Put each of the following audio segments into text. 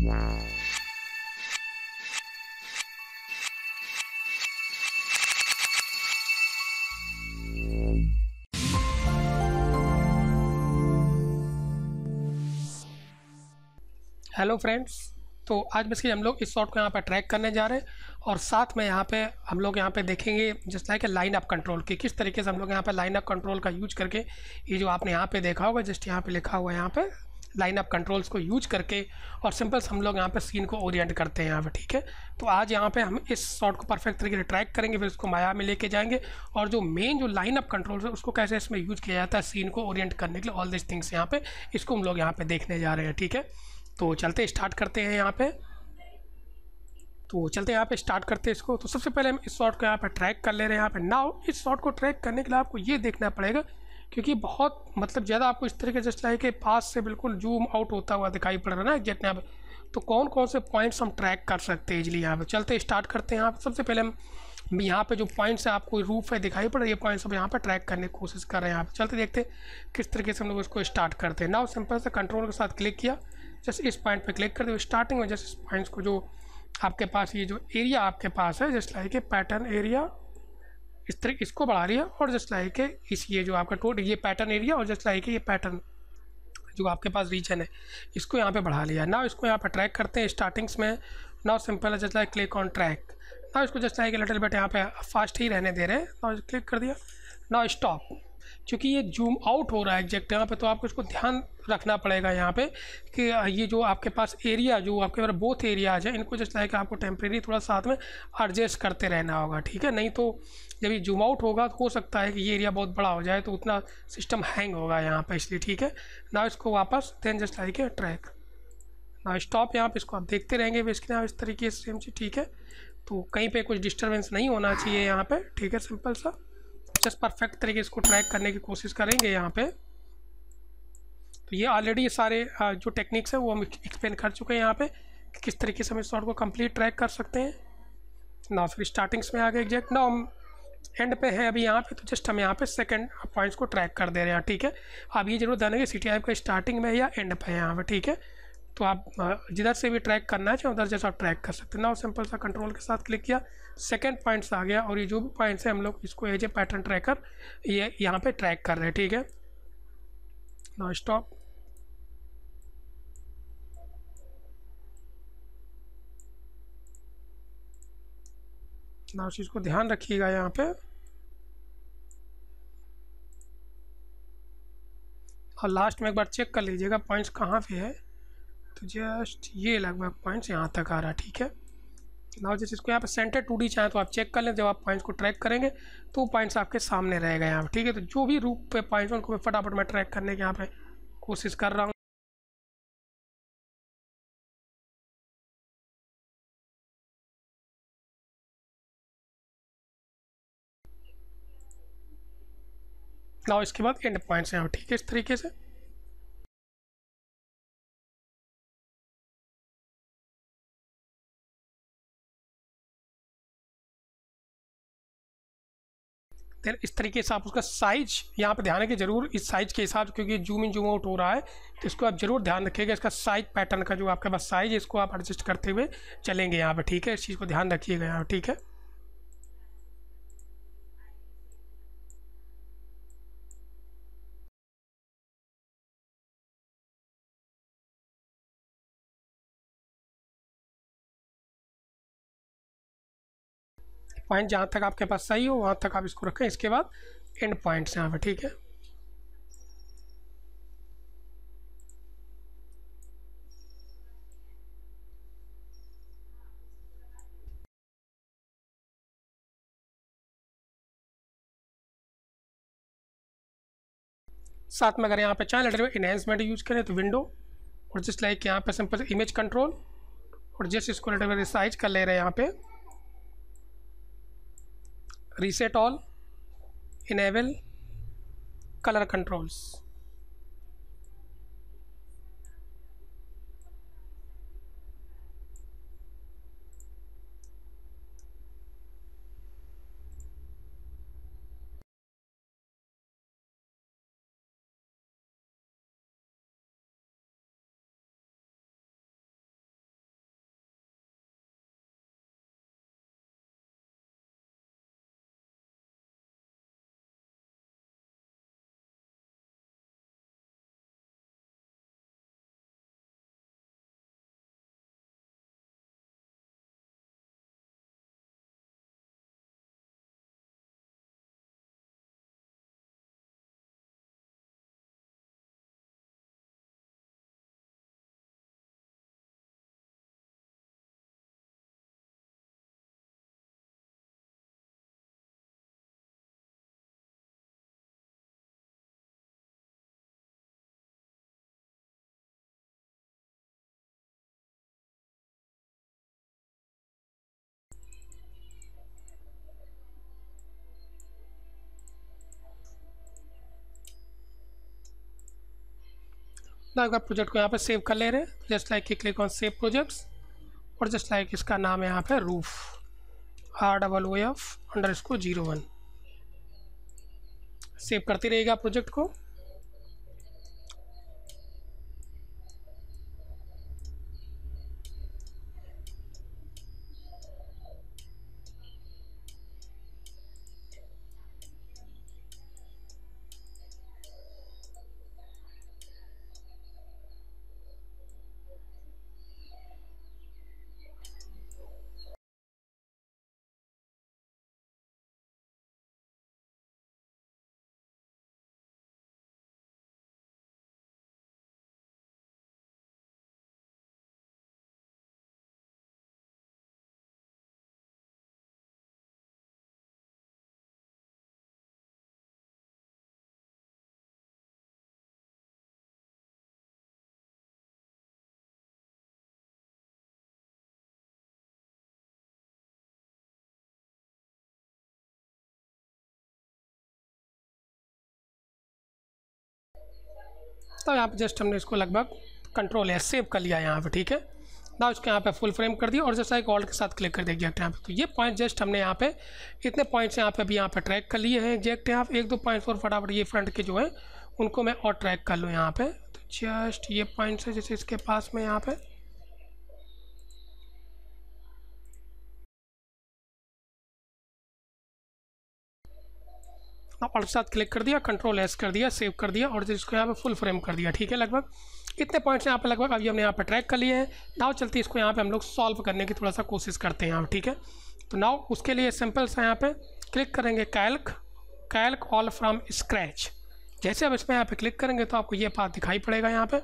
hello friends तो आज basically हम लोग इस शॉट को यहाँ पर ट्रैक करने जा रहे हैं और साथ में यहाँ पे हम लोग यहाँ पे देखेंगे जिस के लाइन अप कंट्रोल की किस तरीके से हम लोग यहाँ पे लाइन अप कंट्रोल का यूज करके ये जो आपने यहाँ पे देखा होगा जस्ट यहाँ पे लिखा हुआ है यहाँ पे लाइन ऑफ कंट्रोल्स को यूज करके और सिंपल्स हम लोग यहाँ पे सीन को ओरिएंट करते हैं यहाँ पे ठीक है तो आज यहाँ पे हम इस शॉट को परफेक्ट तरीके से ट्रैक करेंगे फिर उसको माया में लेके जाएंगे और जो मेन जो लाइन ऑफ कंट्रोल्स है उसको कैसे इसमें यूज किया जाता है सीन को ओरिएंट करने के लिए ऑल दिस थिंग्स यहाँ पे इसको हम लोग यहाँ पे देखने जा रहे हैं ठीक है तो चलते स्टार्ट करते हैं यहाँ पे तो चलते यहाँ पे स्टार्ट करते हैं इसको तो सबसे पहले हम इस शॉट को यहाँ पे ट्रैक कर ले रहे हैं यहाँ पे नाउ इस शॉट को ट्रैक करने के लिए आपको ये देखना पड़ेगा क्योंकि बहुत मतलब ज़्यादा आपको इस तरीके जस्ट लाइक पास से बिल्कुल जूम आउट होता हुआ दिखाई पड़ रहा है ना एग्जैक्ट यहाँ पर तो कौन कौन से पॉइंट्स हम ट्रैक कर सकते हैं इजली यहाँ पर चलते स्टार्ट करते हैं यहाँ पर सबसे पहले हम यहाँ पे जो पॉइंट्स है आपको रूफ है दिखाई पड़ रही है पॉइंट्स हम यहाँ पर ट्रैक करने की कोशिश कर रहे हैं यहाँ पर चलते देखते किस तरीके से हम लोग इसको स्टार्ट करते हैं नाउ सिंपल से कंट्रोल के साथ क्लिक किया जस्ट इस पॉइंट पर क्लिक कर दो स्टार्टिंग में जस्ट इस पॉइंट्स को जो आपके पास ये जो एरिया आपके पास है जैसे लाइक ए पैटर्न एरिया इस तरह इसको बढ़ा लिया और जस्ट लाइक इस ये जो आपका टोट ये पैटर्न एरिया और जस्ट लाइक ये पैटर्न जो आपके पास रीजन है इसको यहाँ पे बढ़ा लिया ना इसको यहाँ पर ट्रैक करते हैं स्टार्टिंग्स में ना सिंपल है just like click on track ना इसको जस्ट लाइक लिटिल बट यहाँ पे फास्ट ही रहने दे रहे हैं और क्लिक कर दिया ना स्टॉप चूँकि ये जूम आउट हो रहा है एग्जैक्ट यहाँ पे तो आपको इसको ध्यान रखना पड़ेगा यहाँ पे कि ये जो आपके पास एरिया जो आपके पास बोथ एरियाज जाए इनको जस्ट लाइक आपको टेम्प्रेरी थोड़ा साथ में एडजस्ट करते रहना होगा ठीक है नहीं तो जब ये जूम आउट होगा तो हो सकता है कि ये एरिया बहुत बड़ा हो जाए तो उतना सिस्टम हैंग होगा यहाँ पर इसलिए ठीक है ना इसको वापस देन जस्ट लाइक ट्रैक ना स्टॉप यहाँ पर इसको आप देखते रहेंगे इसके यहाँ इस तरीके से ठीक है तो कहीं पे कुछ डिस्टरबेंस नहीं होना चाहिए यहाँ पे ठीक है सिंपल सा पिक्चर्स परफेक्ट तरीके इसको ट्रैक करने की कोशिश करेंगे यहाँ पे तो ये ऑलरेडी ये सारे जो टेक्निक्स हैं वो हम एक्सप्लेन कर चुके हैं यहाँ पे कि किस तरीके से हम इस शॉट को कंप्लीट ट्रैक कर सकते हैं ना फिर स्टार्टिंग्स में आ गए एग्जैक्ट ना हम एंड पे हैं अभी यहाँ पे तो जस्ट हम यहाँ पे सेकंड पॉइंट्स को ट्रैक कर दे रहे हैं ठीक है अब ये जरूर ध्यान रखिए सी टी का स्टार्टिंग में या एंड पे है यहाँ पर ठीक है तो आप जिधर से भी ट्रैक करना है चाहे उधर जैसा आप ट्रैक कर सकते हैं ना सिंपल सा कंट्रोल के साथ क्लिक किया सेकेंड पॉइंट्स आ गया और ये जो भी पॉइंट्स है हम लोग इसको एज ए पैटर्न ट्रैकर ये यहाँ पे ट्रैक कर रहे हैं ठीक है ना स्टॉप ना उस चीज़ को ध्यान रखिएगा यहाँ पे और लास्ट में एक बार चेक कर लीजिएगा पॉइंट्स कहाँ पे है तो जस्ट ये लगभग पॉइंट्स यहाँ तक आ रहा है ठीक है नाउ जैसे इसको यहाँ पर सेंटर टू डी चाहे तो आप चेक कर लें जब आप पॉइंट्स को ट्रैक करेंगे तो पॉइंट्स आपके सामने रहेगा यहाँ पर ठीक है तो जो भी रूप पे पॉइंट्स उनको फटाफट मैं ट्रैक करने की यहाँ पे कोशिश कर रहा हूँ नाउ इसके बाद एंड पॉइंट्स हैं ठीक है इस तरीके से देन इस तरीके से आप उसका साइज यहाँ पर ध्यान रखें जरूर इस साइज के हिसाब से क्योंकि जूम इन जूम आउट हो रहा है तो इसको आप जरूर ध्यान रखिएगा इसका साइज पैटर्न का जो आपके पास साइज है इसको आप एडजस्ट करते हुए चलेंगे यहाँ पर ठीक है इस चीज़ को ध्यान रखिएगा यहाँ ठीक है पॉइंट जहाँ तक आपके पास सही हो वहाँ तक आप इसको रखें इसके बाद एंड पॉइंट्स यहाँ पर ठीक है साथ में अगर यहाँ पे चाहें लेटर में इन्हेंसमेंट यूज करें तो विंडो और जस्ट लाइक यहाँ पे सिंपल इमेज कंट्रोल और जस्ट इसको लेटर में रिसाइज कर ले रहे हैं यहाँ पे reset all enable color controls ना आपका प्रोजेक्ट को यहाँ पे सेव कर ले रहे हैं just like click on save projects और जस्ट लाइक इसका नाम है यहाँ पे roof R double O F under इसको जीरो वन सेव करती रहेगा प्रोजेक्ट को तो यहाँ पे जस्ट हमने इसको लगभग कंट्रोल है सेव कर लिया यहाँ पे ठीक है ना उसके यहाँ पे फुल फ्रेम कर दिया और जैसा एक ऑल्ट के साथ क्लिक कर दिया एग्जैक्ट यहाँ पे तो ये पॉइंट जस्ट हमने यहाँ पे इतने पॉइंट्स यहाँ पे अभी यहाँ पे ट्रैक कर लिए हैं एग्जैक्ट यहाँ पे एक दो पॉइंट्स और फटाफट ये फ्रंट के जो है उनको मैं और ट्रैक कर लूँ यहाँ पे तो जस्ट ये पॉइंट्स है जैसे इसके पास में यहाँ पर और के साथ क्लिक कर दिया कंट्रोल एस कर दिया सेव कर दिया और इसको यहाँ पे फुल फ्रेम कर दिया ठीक है लगभग इतने पॉइंट्स यहाँ पे लगभग अभी हमने यहाँ पे ट्रैक कर लिए हैं नाव चलते इसको यहाँ पे हम लोग सॉल्व करने की थोड़ा सा कोशिश करते हैं यहाँ ठीक है तो नाव उसके लिए सिंपल सा यहाँ पर क्लिक करेंगे calc calc all from scratch जैसे अब इसमें यहाँ पे क्लिक करेंगे तो आपको ये पाथ दिखाई पड़ेगा यहाँ पे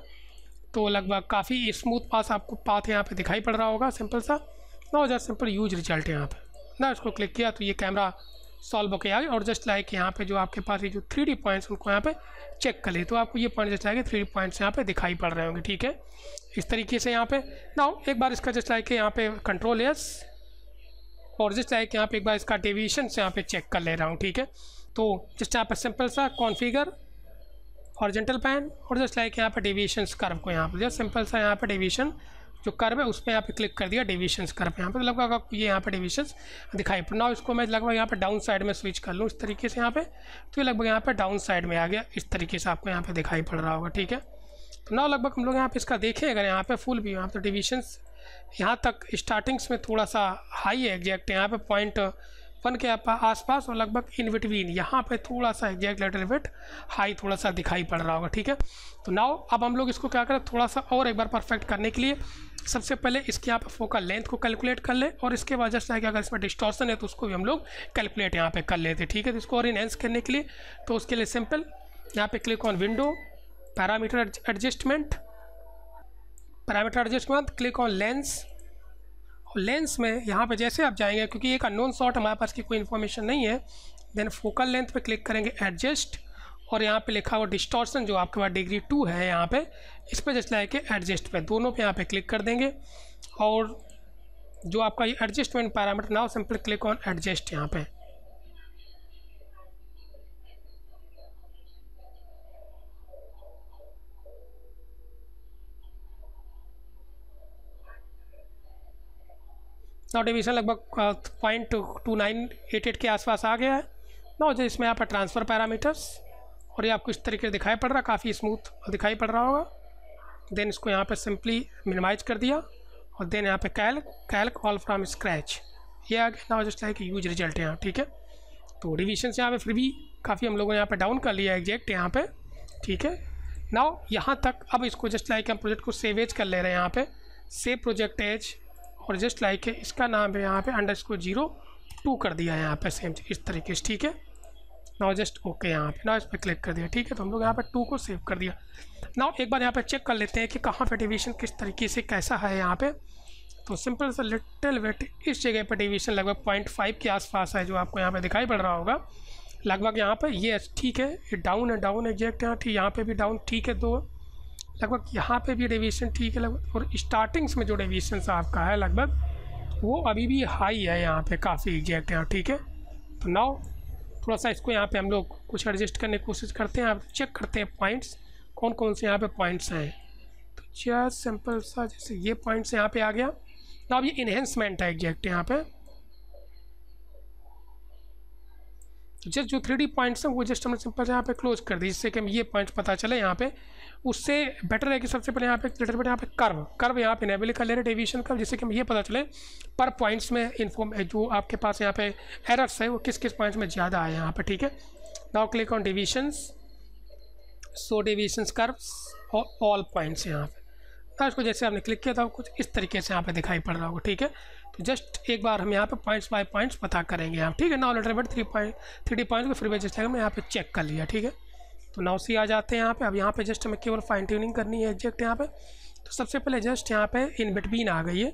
तो लगभग काफ़ी स्मूथ पास आपको पाथ यहाँ पे दिखाई पड़ रहा होगा सिंपल सा हो जाए सिंपल यूज रिजल्ट यहाँ पे ना इसको क्लिक किया तो ये कैमरा सॉल्व होकर आ गए और जस्ट लाइक यहाँ पे जो आपके पास ये जो थ्री डी पॉइंट्स उनको यहाँ पे चेक कर ले तो आपको ये point just like three D points यहाँ पे दिखाई पड़ रहे होंगे ठीक है इस तरीके से यहाँ पे ना एक बार इसका जस्ट लाइक यहाँ पे कंट्रोल एस और जस्ट लाइक यहाँ पे एक बार इसका डेविएशन से यहाँ पे चेक कर ले रहा हूँ ठीक है तो जस्ट यहाँ पर सिंपल सा कॉन्फिगर हॉर्जेंटल पैन और जस्ट लाइक यहाँ पर डेविएशन कर्व को यहाँ पर जस्ट सिंपल सा यहाँ पर डेविएशन जो कर्व है उस पर यहाँ पे क्लिक कर दिया डिविशंस पे यहाँ पे लगभग आपको ये यहाँ पे डिविशंस दिखाई पड़ ना इसको मैं लगभग यहाँ पे डाउन साइड में स्विच कर लूँ इस तरीके से यहाँ पे तो ये लगभग यहाँ पे डाउन साइड में आ गया इस तरीके से आपको यहाँ पे दिखाई पड़ रहा होगा ठीक है तो ना लगभग हम लोग यहाँ पे इसका देखें अगर यहाँ पे फुल भी यहाँ पे डिविशंस यहाँ तक स्टार्टिंग्स में थोड़ा सा हाई है एग्जैक्ट यहाँ पे पॉइंट वन के आसपास और लगभग इन बिटवीन यहाँ पे थोड़ा सा एग्जैक्ट लेटर वेट हाई थोड़ा सा दिखाई पड़ रहा होगा ठीक है तो नाव अब हम लोग इसको क्या करें थोड़ा सा और एक बार परफेक्ट करने के लिए सबसे पहले इसकी आप फोकल लेंथ को कैलकुलेट कर लें और इसके बाद से आगे अगर इसमें डिस्टॉर्सन है तो उसको भी हम लोग कैलकुलेट यहाँ पे कर लेते ठीक है तो इसको और इनहेंस करने के लिए तो उसके लिए सिंपल यहाँ पे click on window parameter adjustment parameter adjustment click on lens और लेंस में यहाँ पे जैसे आप जाएंगे क्योंकि एक अननोन शॉट हमारे पास की कोई इन्फॉर्मेशन नहीं है देन फोकल लेंथ पे क्लिक करेंगे एडजस्ट और यहाँ पे लिखा हुआ डिस्टॉर्सन जो आपके पास डिग्री टू है यहाँ पे इस पर जैसे लाइक एडजस्ट पे दोनों पे यहाँ पे क्लिक कर देंगे और जो आपका ये adjustment parameter now simple click on adjust यहाँ पे नाउ डिवीज़न लगभग point two nine eight eight के आसपास आ गया है नाउ जो इसमें यहाँ पर ट्रांसफ़र पैरामीटर्स और ये आपको इस तरीके से दिखाई पड़ रहा काफ़ी स्मूथ दिखाई पड़ रहा होगा देन इसको यहाँ पे सिंपली मिनिमाइज कर दिया और देन यहाँ पे calc calc all from scratch ये आगे ना जस्ट लाइक यूज रिजल्ट यहाँ ठीक है तो रिविजन यहाँ पे फिर भी काफ़ी हम लोगों ने यहाँ पे डाउन कर लिया एग्जैक्ट यहाँ पे ठीक है नाव यहाँ तक अब इसको जस्ट लाइक हम प्रोजेक्ट को सेवेज कर ले रहे हैं यहाँ पर सेव प्रोजेक्ट एज और जस्ट लाइक इसका नाम है यहाँ पर अंडर स्कोर जीरो टू कर दिया है यहाँ पे सेम इस तरीके से ठीक है नाउ जस्ट ओके यहाँ पे ना इस पर क्लिक कर दिया ठीक है तो हम लोग यहाँ पर टू को सेव कर दिया नाउ एक बार यहाँ पर चेक कर लेते हैं कि कहाँ पर डिवीजन किस तरीके से कैसा है यहाँ पर तो सिंपल सा लिटिल वेट इस जगह पर डिवीजन लगभग पॉइंट फाइव के आसपास है जो आपको यहाँ पर दिखाई पड़ रहा होगा लगभग यहाँ पर ये ठीक है ये डाउन है डाउन एग्जैक्ट यहाँ ठीक यहाँ पर भी डाउन ठीक है दो लगभग यहाँ पे भी डिवीजन ठीक है लगभग और स्टार्टिंग्स में जो डिवीजन आपका है लगभग वो अभी भी हाई है यहाँ पे काफ़ी एग्जैक्ट है ठीक है तो नाउ थोड़ा सा इसको यहाँ पे हम लोग कुछ एडजस्ट करने की कोशिश करते हैं आप चेक करते हैं पॉइंट्स कौन कौन से यहाँ पे पॉइंट्स हैं तो चार सिंपल सा जैसे ये पॉइंट्स यहाँ पे आ गया तो अब ये इन्हेंसमेंट है एग्जैक्ट यहाँ पे जस्ट जो थ्री पॉइंट्स हैं वो जस्ट हमने सिंपल से यहाँ पे क्लोज कर दी जिससे कि हम ये पॉइंट्स पता चले यहाँ पे उससे बेटर है कि सबसे पहले यहाँ पे लेटर बेटर यहाँ पे कर्व कर्व यहाँ पे इनेबल कर ले रहे डेविएशन कर्व जिससे कि हम ये पता चले पर पॉइंट्स में इन्फॉर्म जो आपके पास यहाँ पे एरर्स है वो किस किस पॉइंट्स में ज़्यादा आए यहाँ पर ठीक है now click on divisions so divisions curves और ऑल पॉइंट्स यहाँ पे ना इसको जैसे आपने क्लिक किया था कुछ इस तरीके से यहाँ पर दिखाई पड़ रहा होगा ठीक है जस्ट एक बार हम यहाँ पे पॉइंट्स बाय पॉइंट्स पता करेंगे हम ठीक है now later but three point three D point को फिर भी जस्ट मैं यहाँ पे चेक कर लिया ठीक है तो नाउ सी आ जाते हैं यहाँ पे अब यहाँ पे जस्ट हमें केवल फाइन ट्यूनिंग करनी है एग्जैक्ट यहाँ पे तो सबसे पहले जस्ट यहाँ पे इन बिटवीन आ गई है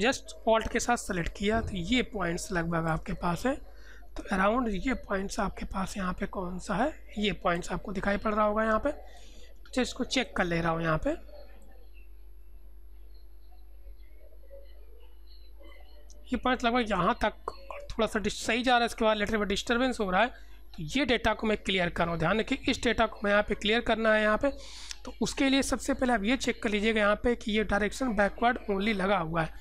जस्ट ऑल्ट के साथ सेलेक्ट किया तो ये पॉइंट्स लगभग आपके पास है तो अराउंड ये पॉइंट्स आपके पास यहाँ पे कौन सा है ये पॉइंट्स आपको दिखाई पड़ रहा होगा यहाँ पे जस्ट तो इसको चेक कर ले रहा हूँ यहाँ पे ये पॉइंट लगभग यहाँ तक और थोड़ा सा सही जा रहा है इसके बाद लेटर में डिस्टर्बेंस हो रहा है तो ये डेटा को मैं क्लियर कर रहा हूँ ध्यान रखिए इस डेटा को मैं यहाँ पे क्लियर करना है यहाँ पे तो उसके लिए सबसे पहले आप ये चेक कर लीजिएगा यहाँ पे कि ये डायरेक्शन बैकवर्ड ओनली लगा हुआ है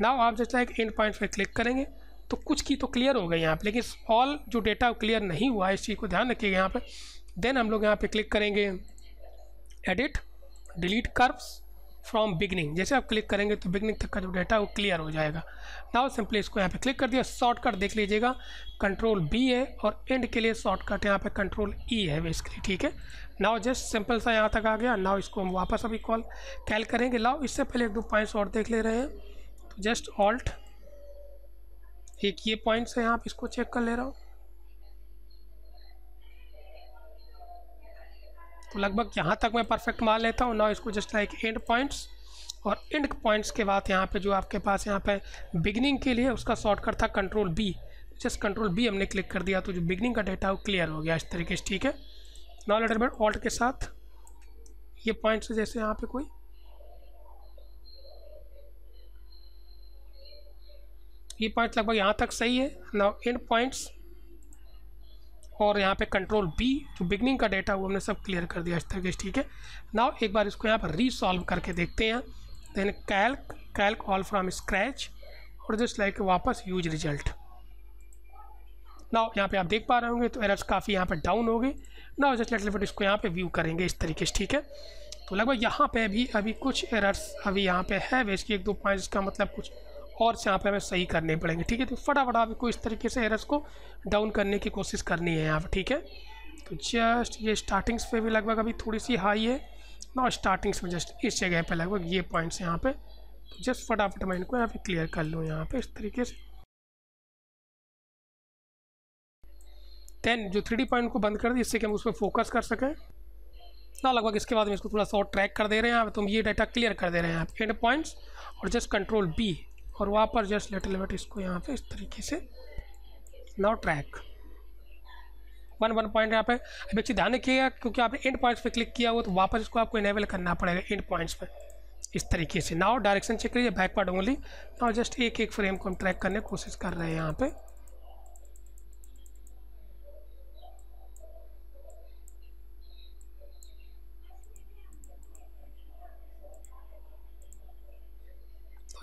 नाउ आप जैसा एक एंड पॉइंट पर क्लिक करेंगे तो कुछ की तो क्लियर हो गई यहाँ पर लेकिन ऑल जो डेटा क्लियर नहीं हुआ है इस चीज़ को ध्यान रखिएगा यहाँ पर देन हम लोग यहाँ पर क्लिक करेंगे edit delete curves from beginning जैसे आप क्लिक करेंगे तो बिगनिंग तक का जो डाटा है वो क्लियर हो जाएगा नाउ सिंपली इसको यहाँ पे क्लिक कर दिया शॉर्टकट देख लीजिएगा कंट्रोल बी है और एंड के लिए शॉर्टकट यहाँ पे कंट्रोल ई e है बेसिकली ठीक है नाउ जस्ट सिंपल सा यहाँ तक आ गया नाउ इसको हम वापस अभी कॉल कैल करेंगे लाओ इससे पहले एक दो पॉइंट्स और देख ले रहे हैं तो जस्ट ऑल्ट एक ये पॉइंट्स है यहाँ पर इसको चेक कर ले रहा हूँ तो लगभग यहाँ तक मैं परफेक्ट मान लेता हूँ ना इसको जस्ट लाइक एंड पॉइंट्स और एंड पॉइंट्स के बाद यहाँ पे जो आपके पास यहाँ पे बिगनिंग के लिए उसका शॉर्टकट था control B just control B हमने क्लिक कर दिया तो जो बिगनिंग का डाटा वो क्लियर हो गया इस तरीके से ठीक है नॉ लेटर बेट ऑल्ट के साथ ये पॉइंट्स जैसे यहाँ पे कोई ये पॉइंट लगभग यहाँ तक सही है नाउ एंड पॉइंट्स और यहाँ पे कंट्रोल बी जो बिगनिंग का डेटा वो हमने सब क्लियर कर दिया अच्छा तक ठीक है नाउ एक बार इसको यहाँ पर रीसॉल्व करके देखते हैं then calc calc all from scratch और जस्ट लाइक वापस यूज रिजल्ट नाउ यहाँ पे आप देख पा रहे होंगे तो एरर्स काफ़ी यहाँ पे डाउन हो गए नाउ जस्ट लेट लिफ्ट इसको यहाँ पे व्यू करेंगे इस तरीके से ठीक है तो लगभग यहाँ पे भी अभी कुछ एरर्स अभी यहाँ पे है वैसे कि एक दो पॉइंट्स का मतलब कुछ और यहाँ पे हमें सही करने पड़ेंगे ठीक है तो फटाफट आपको इस तरीके से एरर्स को डाउन करने की कोशिश करनी है यहाँ पर ठीक है तो जस्ट ये स्टार्टिंग्स पे भी लगभग अभी थोड़ी सी हाई है ना स्टार्टिंग्स में जस्ट इस जगह पर लगभग ये पॉइंट्स यहाँ पर तो जस्ट फटाफट मैं इनको यहाँ पर क्लियर कर लूँ यहाँ पर इस तरीके से देन जो थ्री पॉइंट को बंद कर दी इससे कि हम उस पर फोकस कर सकें ना लगभग इसके बाद हम इसको थोड़ा सा और ट्रैक कर दे रहे हैं यहाँ तुम ये डाटा क्लियर कर दे रहे हैं आप एंड तो पॉइंट्स और जस्ट कंट्रोल बी और वहाँ पर जस्ट लिटिल बट इसको यहाँ पे इस तरीके से now track one one point यहाँ पे अब एक चीज़ ध्यान रखिएगा क्योंकि आपने एंड पॉइंट्स पे क्लिक किया हुआ तो वापस इसको आपको इनेबल करना पड़ेगा एंड पॉइंट्स पे इस तरीके से नाउ डायरेक्शन चेक करिए बैकवर्ड ओनली नाउ जस्ट एक एक फ्रेम को हम ट्रैक करने की कोशिश कर रहे हैं यहाँ पर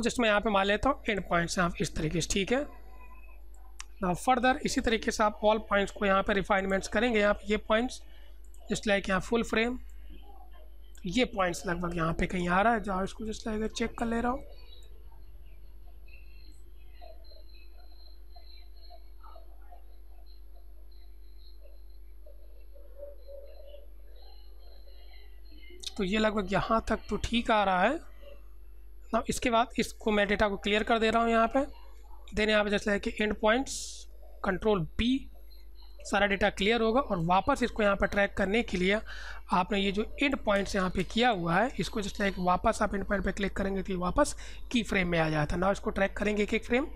जस्ट मैं यहाँ पे मान लेता हूँ एंड पॉइंट्स यहाँ इस तरीके से ठीक है ना फर्दर इसी तरीके से आप ऑल पॉइंट्स को यहाँ पे रिफाइनमेंट्स करेंगे यहाँ ये पॉइंट्स जस्ट लाइक यहाँ फुल फ्रेम तो ये पॉइंट्स लगभग यहाँ पे कहीं आ रहा है जहाँ इसको जस्ट लाइक चेक कर ले रहा हूँ तो ये लगभग यहाँ तक तो ठीक आ रहा है ना इसके बाद इसको मैं डेटा को क्लियर कर दे रहा हूँ यहाँ पे देन यहाँ पे जैसे है कि एंड पॉइंट्स कंट्रोल बी सारा डेटा क्लियर होगा और वापस इसको यहाँ पर ट्रैक करने के लिए आपने ये जो एंड पॉइंट्स यहाँ पे किया हुआ है इसको जिस लाइक वापस आप एंड पॉइंट पे क्लिक करेंगे तो ये वापस की फ्रेम में आ जाता है ना इसको ट्रैक करेंगे एक एक फ्रेम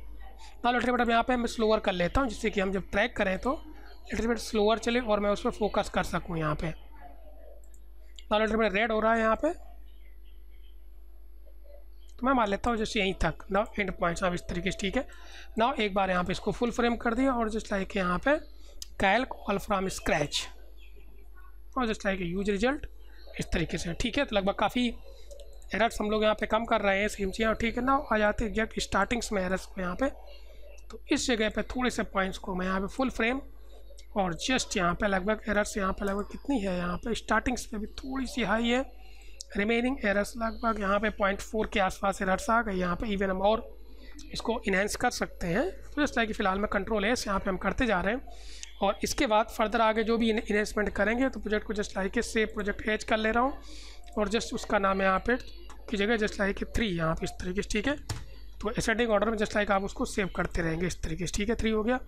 ना लिटल अब यहाँ पर मैं स्लोअर कर लेता हूँ जिससे कि हम जब ट्रैक करें तो लिटल स्लोअर चले और मैं उस पर फोकस कर सकूँ यहाँ पर ना लिटल रेड हो रहा है यहाँ पर मैं मान लेता हूँ जैसे यहीं तक ना एंड पॉइंट्स अब इस तरीके से ठीक है ना एक बार यहाँ पे इसको फुल फ्रेम कर दिया और जस्ट लाइक यहाँ पे कैल ऑल फ्राम स्क्रैच और जस्ट लाइक यूज रिजल्ट इस तरीके से ठीक है तो लगभग काफ़ी एरर्स हम लोग यहाँ पे कम कर रहे हैं सेम चीज़ ठीक है ना आ जाते एग्जैक्ट स्टार्टिंग्स में एरर्स को यहाँ पर तो इस जगह पर थोड़े से पॉइंट्स को मैं यहाँ पर फुल फ्रेम और जस्ट यहाँ पे लगभग एरर्स यहाँ पे लगभग कितनी है यहाँ पे स्टार्टिंग्स पे भी थोड़ी सी हाई है रिमेनिंग एरर्स लगभग यहाँ पे पॉइंट फोर के आसपास एरर्स आ गए यहाँ पे इवन हम और इसको इन्हेंस कर सकते हैं तो जिस तरह की फ़िलहाल में कंट्रोल एस यहाँ पे हम करते जा रहे हैं और इसके बाद फर्दर आगे जो भी इन्हेंसमेंट करेंगे तो प्रोजेक्ट को जस्ट लाइक से प्रोजेक्ट एच कर ले रहा हूँ और जस्ट उसका नाम है यहाँ पे की जगह जस्ट लाइक थ्री यहाँ पर इस तरीके से ठीक है तो एसेंडिंग ऑर्डर में जस्ट लाइक आप उसको सेव करते रहेंगे इस तरीके से ठीक है थ्री हो गया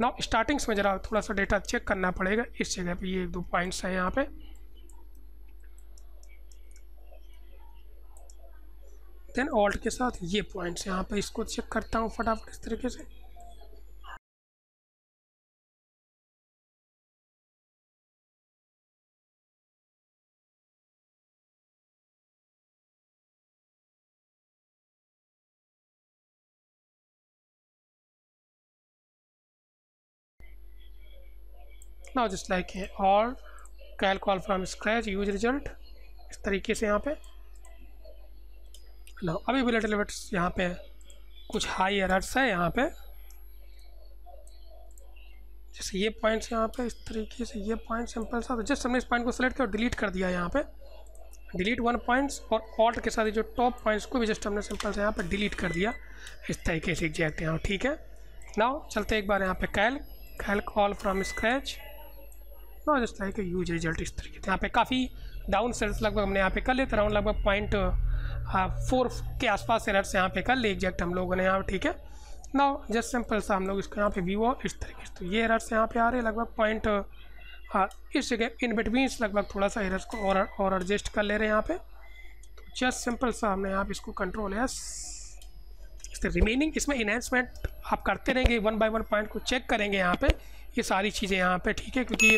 नाउ स्टार्टिंग्स में ज़रा थोड़ा सा डेटा चेक करना पड़ेगा इस जगह पर ये एक दो पॉइंट्स हैं यहाँ पर देन ऑल्ट के साथ ये पॉइंट्स यहाँ पे इसको चेक करता हूँ फटाफट इस तरीके से now just like or calc all from scratch use result इस तरीके से यहाँ पे लो अभी भी लिटिल बिट्स यहाँ पे कुछ हाई एरर्स है यहाँ पे जैसे ये पॉइंट्स यहाँ पे इस तरीके से ये पॉइंट सिंपल सा तो जस्ट हमने इस पॉइंट को सेलेक्ट किया और डिलीट कर दिया यहाँ पे डिलीट वन पॉइंट्स और ऑल्ट के साथ जो टॉप पॉइंट्स को भी जस्ट हमने सिंपल से यहाँ पर डिलीट कर दिया इस तरीके से एग्जैक्ट यहाँ ठीक है नाउ चलते एक बार यहाँ पे calc calc call from scratch now just like use result इस तरीके से यहाँ पे काफ़ी डाउन सेल्स लगभग हमने यहाँ पे कर लिए तो राउंड लगभग पॉइंट फोर हाँ, के आसपास एरर से यहाँ पे कर ले एग्जैक्ट हम लोगों ने यहाँ ठीक है ना जस्ट सिंपल सा हम लोग इसको यहाँ पे व्यू हो इस तरीके से तो ये एरर्स यहाँ पे आ रहे हैं लगभग पॉइंट हाँ इस जगह इन बिटवीन लगभग थोड़ा सा एरर्स को और और एडजस्ट कर ले रहे हैं यहाँ पे तो जस्ट सिंपल सा हमने यहाँ पे इसको कंट्रोल है रिमेनिंग इसमें इन्हेंसमेंट आप करते रहेंगे वन बाई वन पॉइंट को चेक करेंगे यहाँ पर ये सारी चीज़ें यहाँ पर ठीक है क्योंकि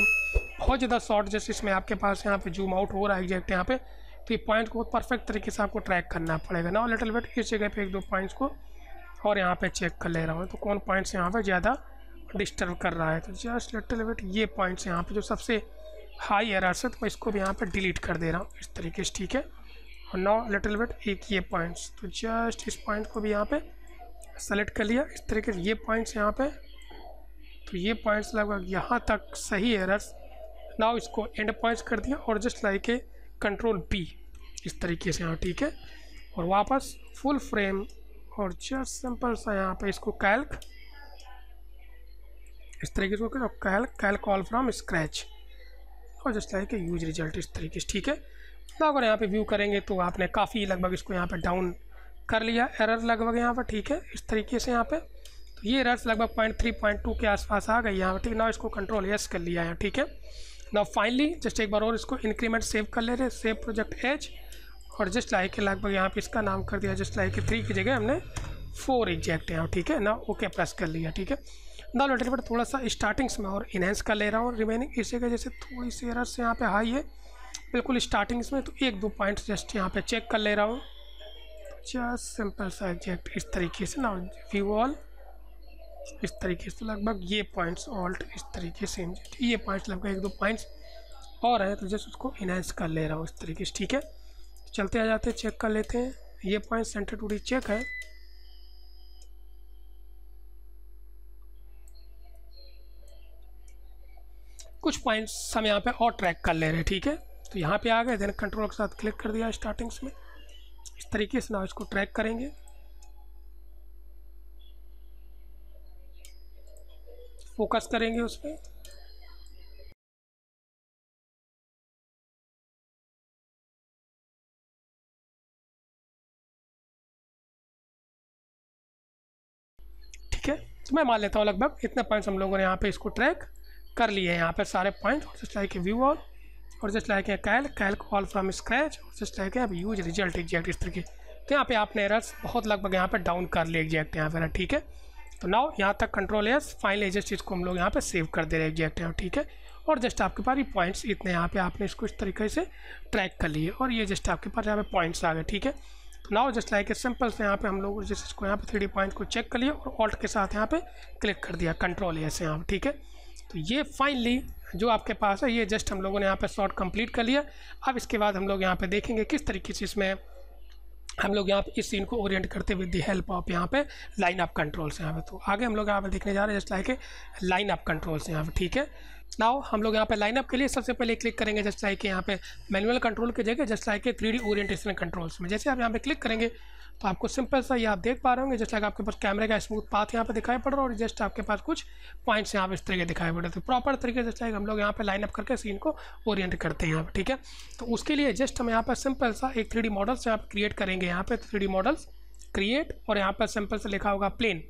बहुत ज़्यादा शॉर्ट जस्ट इसमें आपके पास यहाँ पे जूम आउट हो रहा है एग्जैक्ट यहाँ पर तो ये पॉइंट को परफेक्ट तरीके से आपको ट्रैक करना पड़ेगा ना लिटल वेट इस जगह पे एक दो पॉइंट्स को और यहाँ पे चेक कर ले रहा हूँ तो कौन पॉइंट्स यहाँ पे ज़्यादा डिस्टर्ब कर रहा है तो जस्ट लिटल वेट ये पॉइंट्स यहाँ पे जो सबसे हाई एरर्स है तो मैं इसको भी यहाँ पर डिलीट कर दे रहा हूँ इस तरीके से ठीक है और नौ लिटल वेट एक ये पॉइंट्स तो जस्ट इस पॉइंट को भी यहाँ पर सेलेक्ट कर लिया इस तरीके से ये पॉइंट्स यहाँ पर तो ये पॉइंट्स लगभग यहाँ तक सही एरर्स नाउ इसको एंड पॉइंट्स कर दिया और just like a control P इस तरीके से यहाँ ठीक है और वापस फुल फ्रेम और जस्ट सिंपल सा यहाँ पे इसको कैल्क इस तरीके से calc calc calc call from scratch और जस्ट लाइक यूज रिजल्ट इस तरीके से ठीक है तो अगर यहाँ पे व्यू करेंगे तो आपने काफ़ी लगभग इसको यहाँ पे डाउन कर लिया एरर लगभग यहाँ पर ठीक है इस तरीके से यहाँ पे तो ये एरर्स लगभग पॉइंट थ्री पॉइंट टू के आसपास आ गई यहाँ पर ठीक ना इसको कंट्रोल यस कर लिया है ठीक है ना फाइनली जस्ट एक बार और इसको इंक्रीमेंट सेव कर ले रहे सेव प्रोजेक्ट एच और जस्ट लाइक के लगभग यहाँ पे इसका नाम कर दिया जस्ट लाइक थ्री की जगह हमने फोर एग्जैक्ट यहाँ ठीक है ना ओके प्रेस कर लिया ठीक है ना लोटेट पर थोड़ा सा स्टार्टिंग्स में और इन्हेंस कर ले रहा हूँ रिमेनिंग इसी का जैसे थोड़ी सी एरर्स यहाँ पे हाई है बिल्कुल स्टार्टिंग्स में तो एक दो पॉइंट्स जस्ट यहाँ पे चेक कर ले रहा हूँ जस्ट सिंपल सा एग्जैक्ट इस तरीके से ना व्यू ऑल इस तरीके से लगभग ये पॉइंट्स ऑल्ट इस तरीके से ये पॉइंट्स लगभग एक दो पॉइंट्स और हैं तो जैसे उसको इनहेंस कर ले रहा हूँ इस तरीके से ठीक है चलते आ जाते हैं चेक कर लेते हैं ये point center two D check है कुछ पॉइंट्स हम यहाँ पे और ट्रैक कर ले रहे हैं ठीक है तो यहाँ पे आ गए देन कंट्रोल के साथ क्लिक कर दिया स्टार्टिंग्स में इस तरीके से ना इसको ट्रैक करेंगे फोकस करेंगे उस पर ठीक है तो मैं मान लेता हूँ लगभग इतने पॉइंट्स हम लोगों ने यहाँ पे इसको ट्रैक कर लिए हैं यहाँ पे सारे पॉइंट और just like a view all और just like a calc calc all from scratch और जस्ट लाइक अब यूज रिजल्ट एग्जैक्ट इस तरीके तो यहाँ पे आपने एरर्स बहुत लगभग यहाँ पे डाउन कर लिए एग्जैक्ट यहाँ पर ठीक है तो नाउ यहाँ तक कंट्रोल एस फाइनली एजेस्ट इसको हम लोग यहाँ पे सेव कर दे रहे एग्जैक्ट है ठीक है और जस्ट आपके पास ये पॉइंट्स इतने यहाँ पे आपने इसको इस तरीके से ट्रैक कर लिए और ये जस्ट आपके पास यहाँ पे पॉइंट्स आ गए ठीक है तो now just like a simple से यहाँ पे हम लोग जस्ट इसको यहाँ पे थ्री पॉइंट को चेक कर लिया और ऑल्ट के साथ यहाँ पे क्लिक कर दिया कंट्रोल ए से यहाँ ठीक है तो ये फाइनली जो आपके पास है ये जस्ट हम लोगों ने यहाँ पे शॉर्ट कंप्लीट कर लिया अब इसके बाद हम लोग यहाँ पे देखेंगे किस तरीके से इसमें हम लोग यहाँ पे इस सीन को ओरिएंट करते विद दी हेल्प ऑफ यहाँ पे लाइन ऑफ कंट्रोल्स यहाँ पे तो आगे हम लोग यहाँ पे देखने जा रहे हैं just like line of controls यहाँ पे ठीक है नाउ हम लोग यहाँ पे लाइन अप के लिए सबसे पहले क्लिक करेंगे जस्ट लाइक यहाँ पे मैनुअल कंट्रोल के जगह just like three D orientation controls में जैसे आप यहाँ पे क्लिक करेंगे तो आपको सिंपल सा ये आप देख पा रहे होंगे जस्ट लाइक आपके पास कैमरे का स्मूथ पाथ यहाँ पे दिखाई पड़ रहा है और जस्ट आपके पास कुछ पॉइंट्स यहाँ पे इस तरीके दिखाई पड़ रहे थे प्रॉपर तो तरीके से जैसे हम लोग यहाँ पे लाइनअप करके सीन को ओरिएंट करते हैं यहाँ पे ठीक है तो उसके लिए जस्ट हम यहाँ पर सिंपल सा एक थ्री मॉडल्स यहाँ पर क्रिएट करेंगे यहाँ पर थ्री मॉडल्स क्रिएट और यहाँ पर सिंपल से लिखा होगा प्लेन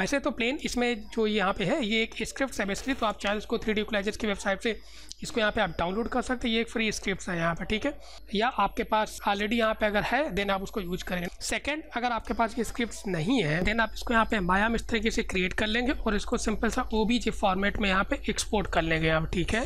वैसे तो प्लेन इसमें जो यहाँ पे है ये एक स्क्रिप्ट है बेसिकली तो आप चाहे इसको थ्री डी की वेबसाइट से इसको यहाँ पे आप डाउनलोड कर सकते हैं ये एक फ्री स्क्रिप्ट है यहाँ पे ठीक है या आपके पास ऑलरेडी यहाँ पे अगर है देन आप उसको यूज करेंगे सेकंड अगर आपके पास ये स्क्रिप्ट नहीं है देन आप इसको यहाँ पे माया में इस तरीके से क्रिएट कर लेंगे और इसको सिंपल सा ओ फॉर्मेट में यहाँ पे एक्सपोर्ट कर लेंगे आप ठीक है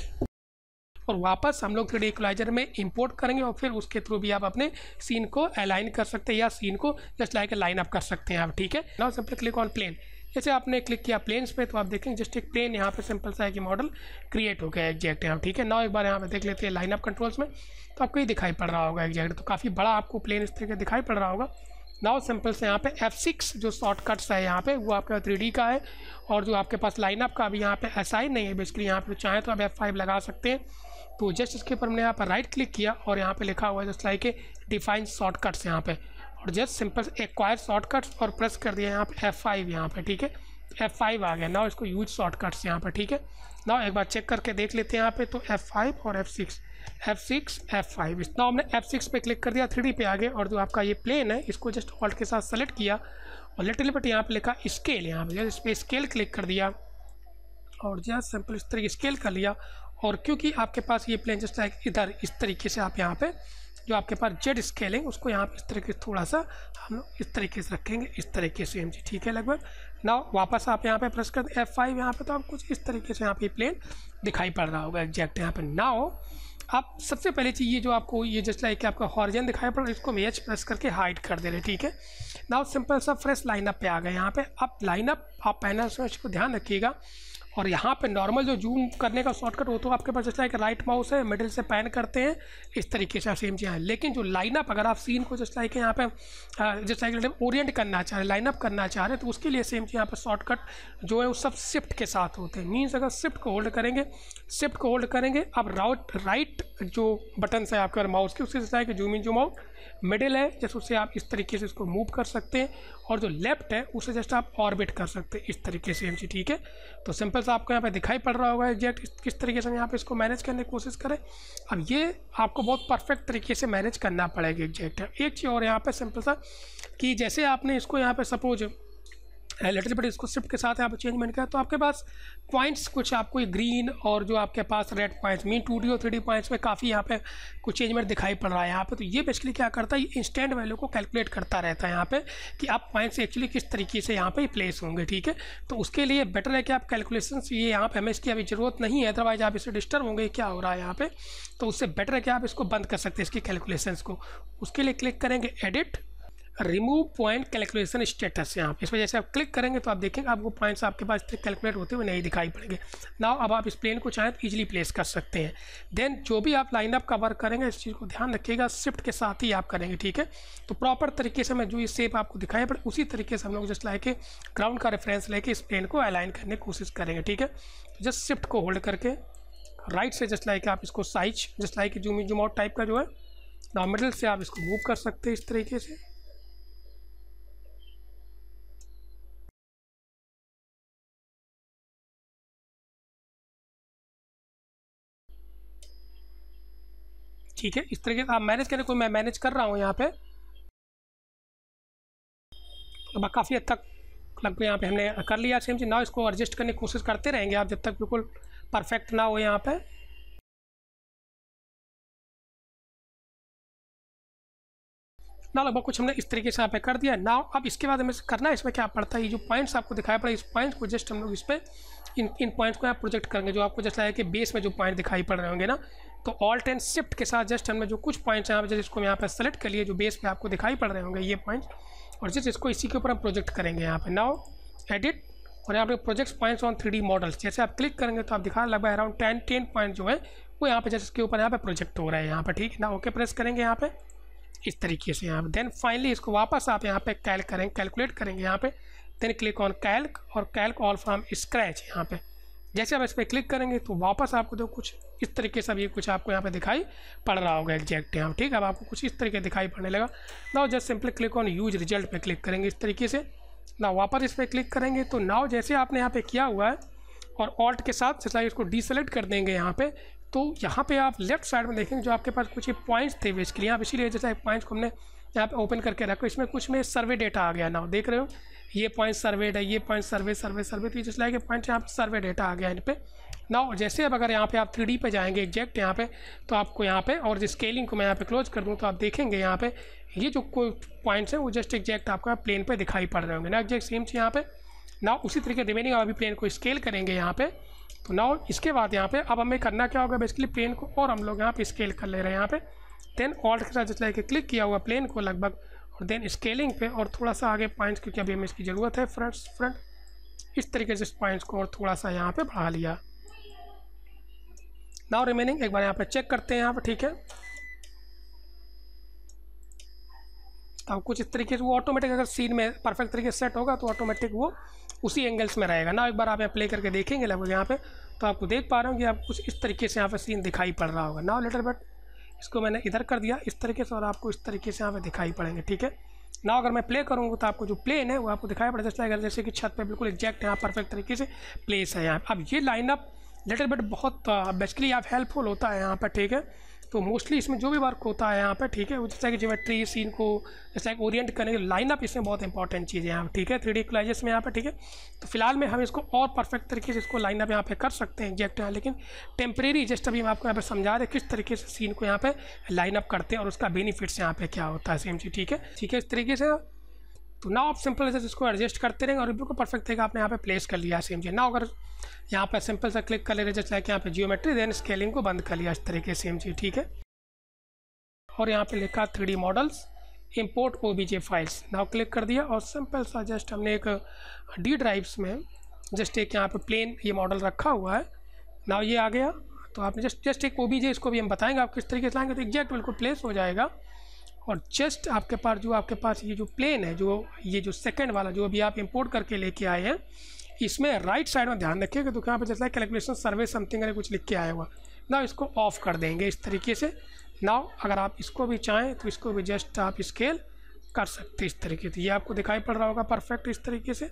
और वापस हम लोग थ्री इक्वलाइजर में इंपोर्ट करेंगे और फिर उसके थ्रू भी आप अपने सीन को अलाइन कर सकते हैं या सीन को जस्ट लाइक लाइन अप कर सकते हैं आप ठीक है now simple click on plane जैसे आपने क्लिक किया प्लेन्स पे तो आप देखेंगे जस्ट एक प्लेन यहाँ पे सिंपल सा है कि मॉडल क्रिएट हो गया एग्जैक्ट यहाँ ठीक है ना एक बार यहाँ पे देख लेते हैं लाइनअप कंट्रोल्स में तो आपको ही दिखाई पड़ रहा होगा एग्जैक्ट तो काफ़ी बड़ा आपको प्लेन इस तरह दिखाई पड़ रहा होगा नाव सिंपल से यहाँ पे एफ़ सिक्स जो शॉर्टकट्स है यहाँ पे वो आपके पास थ्री का है और जो आपके पास लाइनअप का अभी यहाँ पे असाइन नहीं है बेसिकली यहाँ पे चाहें तो आप एफ फाइव लगा सकते हैं तो जस्ट इसके ऊपर हमने यहाँ पर राइट क्लिक किया और यहाँ पे लिखा हुआ है जस्ट लाइक डिफाइन शॉर्टकट्स यहाँ पे और जस्ट सिंपल एक्वायर शॉर्टकट्स और प्रेस कर दिया यहाँ पे फाइव यहाँ पर ठीक है एफ फाइव आ गया नाउ इसको यूज शॉर्टकट्स यहाँ पर ठीक है नाउ एक बार चेक करके देख लेते हैं यहाँ पे तो एफ़ फाइव और F F six six F five इस नाउ हमने सिक्स पर क्लिक कर दिया थ्री पे आ गए और जो आपका ये प्लेन है इसको जस्ट ऑल्ट के साथ सेलेक्ट किया और लिटिल बट यहाँ पर लिखा स्केल यहाँ पर इस पर स्केल क्लिक कर दिया और जस्ट सिंपल इस तरीके स्केल कर लिया और क्योंकि आपके पास ये प्लेन जस्ट इधर इस तरीके से आप यहाँ पर जो आपके पास जेड स्केल है उसको यहाँ पर इस तरीके से थोड़ा सा हम इस तरीके से रखेंगे इस तरीके से एम जी ठीक है लगभग ना वापस आप यहाँ पे प्रेस कर एफ फाइव यहाँ पर तो आप कुछ इस तरीके से यहाँ पे प्लेन दिखाई पड़ रहा होगा एग्जैक्ट यहाँ पर ना हो आप सबसे पहले चीज़ ये जो आपको ये जस्ट लाइक आपका हॉर्जन दिखाई पड़ रहा है इसको मैच प्रेस करके हाइड कर दे रहे ठीक है नाउ सिंपल सा फ्रेश लाइनअप पे आ गए यहाँ पे अब लाइनअप आप पैनल में इसको ध्यान रखिएगा और यहाँ पे नॉर्मल जो जूम करने का शॉर्टकट वो तो आपके पास जैसा एक राइट माउस है मिडिल से पैन करते हैं इस तरीके से आप सेम चीज़ है लेकिन जो लाइनअप अगर आप सीन को जैसा लाइक यहाँ पे जैसा कि ओरिएंट करना चाह रहे लाइनअप करना चाह रहे तो उसके लिए सेम चीज़ यहाँ पर शॉर्टकट जो है वो सब शिफ्ट के साथ होते हैं मीन्स अगर शिफ्ट को होल्ड करेंगे शिफ्ट को होल्ड करेंगे अब राउट राइट जो बटन है आपके माउस के उससे जैसा है कि zoom in zoom out middle है जैसे उसे आप इस तरीके से इसको मूव कर सकते हैं और जो लेफ्ट है उसे जस्ट आप ऑर्बिट कर सकते हैं इस तरीके से एम ठीक है तो सिंपल सा आपको यहाँ पे दिखाई पड़ रहा होगा एग्जैक्ट किस तरीके से हम यहाँ पे इसको मैनेज करने की कोशिश करें अब ये आपको बहुत परफेक्ट तरीके से मैनेज करना पड़ेगा एग्जैक्ट एक चीज़ और यहाँ पर सिंपल सा कि जैसे आपने इसको यहाँ पर सपोज लेटर बट इसको स्विफ्ट के साथ यहाँ पर चेंज मैंने किया तो आपके पास पॉइंट्स कुछ आपको ये ग्रीन और जो आपके पास red points mean two D और थ्री डी पॉइंट्स में काफ़ी यहाँ पे कुछ चेंजमेंट दिखाई पड़ रहा है यहाँ पे तो ये बेसिकली क्या करता है ये इंस्टेंट वैल्यू को कैलकुलेट करता रहता है यहाँ पे कि आप पॉइंट्स एक्चुअली किस तरीके से यहाँ पे प्लेस होंगे ठीक है तो उसके लिए बेटर है कि आप कैलकुलेशन ये यहाँ पर हमें इसकी अभी ज़रूरत नहीं है अदरवाइज आप इसे डिस्टर्ब होंगे क्या हो रहा है यहाँ पर तो उससे बेटर है कि आप इसको बंद कर सकते हैं इसकी कैलकुलेशन को उसके लिए क्लिक करेंगे edit remove point calculation status यहाँ पे इस वजह से आप क्लिक करेंगे तो आप देखेंगे आपको पॉइंट्स आपके पास कैलकुलेट होते हुए नहीं दिखाई पड़ेंगे नाउ अब आप इस प्लेन को चाहें तो ईजिली प्लेस कर सकते हैं देन जो भी आप लाइनअप का वर्क करेंगे इस चीज़ को ध्यान रखिएगा शिफ्ट के साथ ही आप करेंगे ठीक है तो प्रॉपर तरीके से मैं जो ये सेप आपको दिखाई पर उसी तरीके से हम लोग जस्ट लाके ग्राउंड का रेफरेंस लेके इस प्लेन को अलाइन करने की कोशिश करेंगे ठीक है तो जस्ट शिफ्ट को होल्ड करके राइट से जस्ट लाइक आप इसको size just like zoom zoom out type का जो है ना मिडल से आप इसको मूव कर सकते हैं इस तरीके से ठीक है इस तरीके से आप मैनेज करें कोई मैं मैनेज कर रहा हूँ यहाँ पे अब तो काफ़ी हद तक लगभग मतलब यहाँ पे हमने कर लिया सेम चीज ना इसको एडजस्ट करने की कोशिश करते रहेंगे आप जब तक बिल्कुल परफेक्ट ना हो यहाँ पे ना लगभग कुछ हमने इस तरीके से यहाँ पे कर दिया ना अब इसके बाद हमें करना है इसमें क्या पड़ता है ये जो पॉइंट्स आपको दिखाई पड़े इस पॉइंट्स को जस्ट हम लोग इस पर इन इन पॉइंट्स को यहाँ प्रोजेक्ट करेंगे जो आपको जस्ट लगा कि बेस में जो पॉइंट दिखाई पड़ रहे होंगे ना तो ऑल्ट एंड शिफ्ट के साथ जस्ट हमने जो कुछ पॉइंट्स यहाँ पर जैसे इसको यहाँ पर सेलेक्ट कर लिए जो बेस पे आपको दिखाई पड़ रहे होंगे ये पॉइंट्स और जस्ट इसको इसी के ऊपर हम प्रोजेक्ट करेंगे यहाँ पे नाउ एडिट और यहाँ पे projects points on three models जैसे आप क्लिक करेंगे तो आप दिखा लगभग अराउंड टेन टेन पॉइंट जो है वो यहाँ पे जैसे इसके ऊपर यहाँ पे प्रोजेक्ट हो रहा है यहाँ पर ठीक है ना ओके प्रेस करेंगे यहाँ पे इस तरीके से यहाँ पर देन फाइनली इसको वापस आप यहाँ पे कैल करेंगे कैलकुलेट करेंगे यहाँ पे देन क्लिक ऑन कैल्क और कैल्क ऑल फ्रॉम स्क्रैच यहाँ पर जैसे आप इस पर क्लिक करेंगे तो वापस आपको तो कुछ इस तरीके से अभी कुछ आपको यहाँ पे दिखाई पड़ रहा होगा एग्जैक्ट यहाँ ठीक है अब आपको कुछ इस तरीके दिखाई पड़ने लगा now just simply click on use result पे क्लिक करेंगे इस तरीके से ना वापस इस पर क्लिक करेंगे तो नाव जैसे आपने यहाँ पे किया हुआ है और ऑल्ट के साथ सिलाई इसको डीसेलेक्ट कर देंगे यहाँ पर तो यहाँ पे आप लेफ्ट साइड में देखेंगे जो आपके पास कुछ पॉइंट्स थे लिए आप इसीलिए जैसे पॉइंट्स को हमने यहाँ पे ओपन करके रखो इसमें कुछ में सर्वे डेटा आ गया ना देख रहे हो ये पॉइंट सर्वेड है ये पॉइंट सर्वे सर्वे सर्वे तो ये जिस लाइक पॉइंट यहाँ पर सर्वे डेटा आ गया इन पर ना जैसे अब अगर यहाँ पे आप थ्री पे जाएंगे एग्जैक्ट यहाँ पे तो आपको यहाँ पे और जिस स्केलिंग को मैं यहाँ पे क्लोज कर दूँ तो आप देखेंगे यहाँ पे ये जो कोई पॉइंट्स हैं वो जस्ट एग्जैक्ट आपको प्लेन पे दिखाई पड़ रहे होंगे ना एग्जैक्ट सेम चीज़ यहाँ पे ना उसी तरीके रिमेनिंग अभी प्लेन को स्केल करेंगे यहाँ पे तो ना इसके बाद यहाँ पे अब हमें करना क्या होगा बेसिकली प्लेन को और हम लोग यहाँ पे स्केल कर ले रहे हैं यहाँ पर देन ऑल्ट के साथ जो है क्लिक किया हुआ प्लेन को लगभग और देन स्केलिंग पे और थोड़ा सा आगे पॉइंट्स क्योंकि अभी हमें इसकी ज़रूरत है फ्रंट फ्रंट इस तरीके से इस पॉइंट्स को और थोड़ा सा यहाँ पे बढ़ा लिया नाउ रिमेनिंग एक बार यहाँ पे चेक करते हैं यहाँ पे ठीक है तो कुछ इस तरीके से वो ऑटोमेटिक अगर सीन में परफेक्ट तरीके से सेट होगा तो ऑटोमेटिक वो उसी एंगल्स में रहेगा ना एक बार आप यहाँ प्ले करके देखेंगे लगभग यहाँ पे तो आपको देख पा रहे हो कि आप कुछ इस तरीके से यहाँ पे सीन दिखाई पड़ रहा होगा ना लेटर बट इसको मैंने इधर कर दिया इस तरीके से और आपको इस तरीके से यहाँ पे दिखाई पड़ेंगे ठीक है ना अगर मैं प्ले करूँगा तो आपको जो प्लेन है वो आपको दिखाई पड़ेगा जैसे अगर जैसे कि छत पे बिल्कुल एग्जैक्ट है यहाँ परफेक्ट तरीके से प्लेस है यहाँ अब ये लाइनअप लिटिल बट बहुत बेसिकली uh, आप हेल्पफुल होता है यहाँ पर ठीक है तो मोस्टली इसमें जो भी वर्क होता है यहाँ पर ठीक है जैसा कि ज्योमेट्री सीन को जैसा कि ओरिएंट करने के लाइनअप इसमें बहुत इंपॉर्टेंट चीज़ है यहाँ ठीक है थ्री डी में यहाँ पर ठीक है तो फिलहाल में हम इसको और परफेक्ट तरीके से इसको लाइनअप यहाँ पे कर सकते हैं एग्जैक्ट यहाँ लेकिन टेम्परेरी जस्ट अभी हम आपको यहाँ पर समझा रहे किस तरीके से सीन को यहाँ पर लाइनअप करते हैं और उसका बेनिफिट्स यहाँ पर क्या होता है सेम चीज़ ठीक है ठीक है इस तरीके से तो ना आप सिंपल से इसको एडजस्ट करते रहेंगे और बिल्कुल परफेक्ट है आपने यहाँ पे प्लेस कर लिया सेम चीज ना अगर यहाँ पे सिंपल सा क्लिक कर ले रहे जैसे कि यहाँ पे जियोमेट्री देन स्केलिंग को बंद कर लिया इस तरीके सेम चीज ठीक है और यहाँ पे लिखा three models import of files now click कर दिया और सिंपल सा जस्ट हमने एक डी ड्राइव्स में जस्ट एक यहाँ पर प्लेन ये मॉडल रखा हुआ है ना ये आ गया तो आपने जस्ट जस्ट एक ओ इसको भी हम बताएंगे आप किस तरीके से लाएंगे तो एग्जैक्ट बिल्कुल प्लेस हो जाएगा और जस्ट आपके पास जो आपके पास ये जो प्लेन है जो ये जो सेकंड वाला जो अभी आप इंपोर्ट करके लेके आए हैं इसमें राइट साइड में ध्यान रखिएगा तो यहाँ पर जैसा कैलकुलेशन सर्वे समथिंग अगर कुछ लिख के आया हुआ ना इसको ऑफ कर देंगे इस तरीके से ना अगर आप इसको भी चाहें तो इसको भी जस्ट आप स्केल कर सकते इस तरीके से ये आपको दिखाई पड़ रहा होगा परफेक्ट इस तरीके से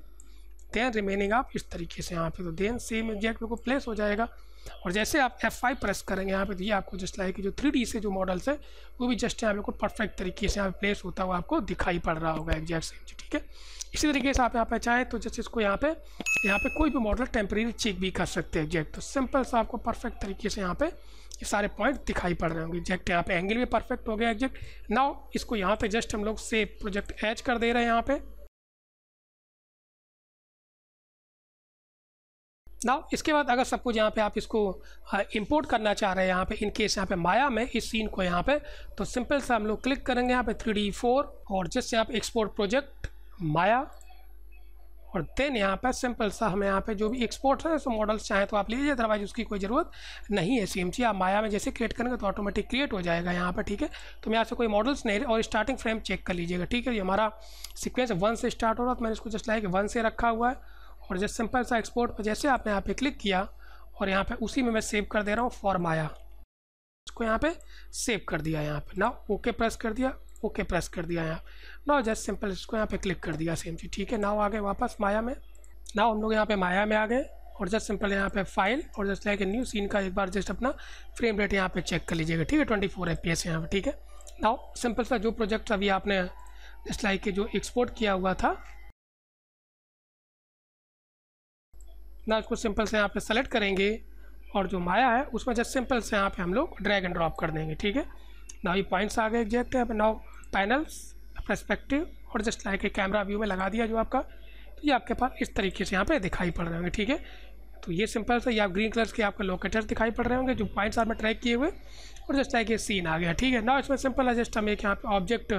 देन रिमेनिंग आप इस तरीके से यहाँ पे तो देन सेम एग्जैक्ट को प्लेस हो जाएगा और जैसे आप F5 प्रेस करेंगे यहाँ पे तो ये आपको जस्ट लाइक जो थ्री से जो मॉडल्स है वो भी जस्ट यहाँ बिल्कुल परफेक्ट तरीके से यहाँ पे प्लेस होता हुआ आपको दिखाई पड़ रहा होगा एग्जैक्ट सेम चीज ठीक है इसी तरीके से आप यहाँ पे चाहें तो जस्ट इसको यहाँ पे यहाँ पे कोई भी मॉडल टेम्परेरी चेक भी कर सकते हैं एग्जैक्ट तो सिंपल सा आपको परफेक्ट तरीके से यहाँ पे ये सारे पॉइंट दिखाई पड़ रहे होंगे एग्जैक्ट यहाँ पे एंगल भी परफेक्ट हो गया एग्जैक्ट नाउ इसको यहाँ पे जस्ट हम लोग सेफ प्रोजेक्ट एच कर दे रहे हैं यहाँ पे ना इसके बाद अगर सब कुछ यहाँ पे आप इसको इंपोर्ट हाँ, करना चाह रहे हैं यहाँ पे इन केस यहाँ पे माया में इस सीन को यहाँ पे तो सिंपल सा हम लोग क्लिक करेंगे यहाँ पे थ्री डी फोर और जिस यहाँ पे एक्सपोर्ट प्रोजेक्ट माया और देन यहाँ पर सिंपल सा हमें यहाँ पे जो भी एक्सपोर्ट है सो मॉडल्स चाहें तो आप लीजिए अदरवाइज उसकी कोई ज़रूरत नहीं है सी आप माया में जैसे क्रिएट करेंगे तो ऑटोमेटिक क्रिएट हो जाएगा यहाँ पर ठीक है तो मैं यहाँ से कोई मॉडल्स नहीं और स्टार्टिंग फ्रेम चेक कर लीजिएगा ठीक है ये हमारा सिक्वेंस वन से स्टार्ट हो रहा है तो मैंने इसको जस्ट लाइक वन से रखा हुआ है और जैसे सिंपल सा एक्सपोर्ट जैसे आपने यहाँ पे क्लिक किया और यहाँ पे उसी में मैं सेव कर दे रहा हूँ फॉर्म आया उसको यहाँ पे सेव कर दिया यहाँ पे ना ओके प्रेस कर दिया ओके प्रेस कर दिया यहाँ ना जस्ट सिंपल इसको यहाँ पे क्लिक कर दिया सेम चीज ठीक है ना आ गए वापस माया में ना हम लोग यहाँ पे माया में आ गए और जस्ट सिंपल यहाँ पे फाइल और जस्ट लाइक न्यू सीन का एक बार जस्ट अपना फ्रेम रेट यहाँ पे चेक कर लीजिएगा ठीक है twenty four F P S यहाँ पे ठीक है ना सिंपल सा जो प्रोजेक्ट अभी आपने जस्ट लाइक जो एक्सपोर्ट किया हुआ था ना इसको सिंपल से यहाँ पे सेलेक्ट करेंगे और जो माया है उसमें जस्ट सिंपल से यहाँ पे हम लोग ड्रैग एंड ड्रॉप कर देंगे ठीक है ना ये पॉइंट्स आ गए एग्जैक्ट है नाउ पैनल्स परस्पेक्टिव और जस्ट लाइक कैमरा व्यू में लगा दिया जो आपका तो ये आपके पास इस तरीके से यहाँ पर दिखाई पड़ रहे होंगे ठीक है तो ये सिंपल से या ग्रीन कलर के आपको लोकेटर्स दिखाई पड़ रहे होंगे जो पॉइंट्स आपने ट्रैक किए हुए और जस्ट लाइक ये सीन आ गया ठीक है ना इसमें सिंपल है जस्ट हम एक यहाँ पे ऑब्जेक्ट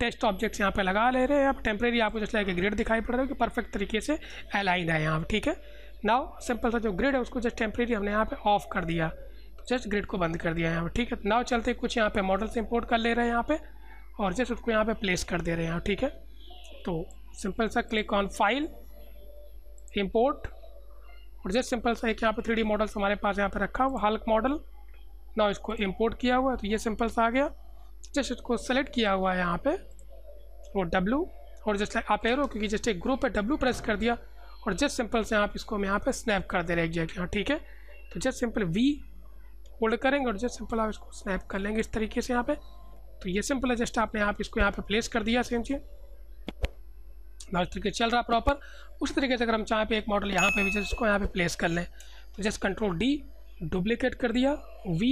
टेस्ट ऑब्जेक्ट्स यहाँ पे लगा ले रहे हैं आप टेम्प्रेरी आपको जस्ट लाइक ग्रेड दिखाई पड़ रहा है कि परफेक्ट तरीके से अलाइन है यहाँ ठीक है नाव सिंपल सा जो ग्रिड है उसको जस्ट टेम्प्रेरी हमने यहाँ पे ऑफ कर दिया तो जस्ट ग्रिड को बंद कर दिया यहाँ पर ठीक है नाव चलते कुछ यहाँ पे मॉडल से इम्पोर्ट कर ले रहे हैं यहाँ पे और जस्ट उसको यहाँ पे प्लेस कर दे रहे हैं ठीक है तो सिंपल सा क्लिक ऑन फाइल इम्पोर्ट और जस्ट सिंपल सा एक यहाँ पे थ्री मॉडल्स हमारे पास यहाँ पर रखा हुआ हल्क मॉडल नाव इसको इम्पोर्ट किया हुआ है तो ये सिंपल सा आ गया जस्ट इसको सेलेक्ट किया हुआ है यहाँ पर वो डब्लू और जस्ट आप एरो क्योंकि जस्ट एक ग्रुप है डब्लू प्रेस कर दिया और जस्ट सिंपल से आप इसको हम यहाँ पे स्नैप कर दे रहे हैं एग्जैक्टली हाँ ठीक है तो जस्ट सिंपल वी होल्ड करेंगे और जस्ट सिंपल आप इसको स्नैप कर लेंगे इस तरीके से यहाँ पे तो ये सिंपल है जस्ट आपने आप इसको यहाँ पे प्लेस कर दिया सेम चीज़ लास्ट तरीके चल रहा प्रॉपर उस तरीके से अगर हम चाहें पे तो एक मॉडल यहाँ पे भी जस्ट इसको यहाँ पे प्लेस कर लें तो जस्ट कंट्रोल डी डुप्लीकेट कर दिया वी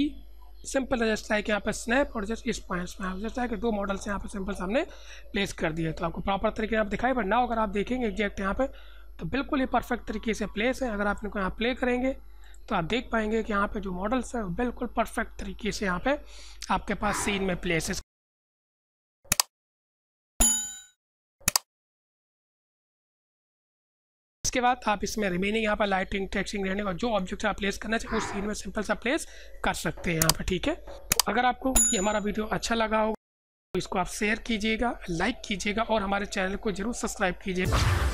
सिंपल जस्ट कि यहाँ पर स्नैप और जस्ट इस पॉइंट्स में जस्ट कि दो मॉडल्स यहाँ पर सिंपल सामने प्लेस कर दिए तो आपको प्रॉपर तरीके आप दिखाई पर ना अगर आप देखेंगे एग्जैक्ट यहाँ पर तो बिल्कुल ही परफेक्ट तरीके से प्लेस है अगर आप इनको यहाँ प्ले करेंगे तो आप देख पाएंगे कि यहाँ पे जो मॉडल्स हैं बिल्कुल परफेक्ट तरीके से यहाँ पे आपके पास सीन में प्लेसेस इसके बाद आप इसमें रिमेनिंग यहाँ पर लाइटिंग टेक्सिंग रहने का जो ऑब्जेक्ट आप प्लेस करना चाहिए उस सीन में सिंपल सा प्लेस कर सकते हैं यहाँ पर ठीक है तो अगर आपको ये हमारा वीडियो अच्छा लगा होगा तो इसको आप शेयर कीजिएगा लाइक कीजिएगा और हमारे चैनल को जरूर सब्सक्राइब कीजिएगा